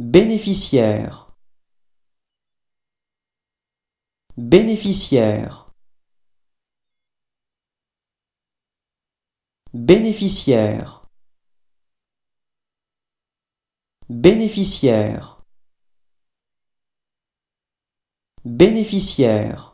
Bénéficiaire Bénéficiaire Bénéficiaire Bénéficiaire Bénéficiaire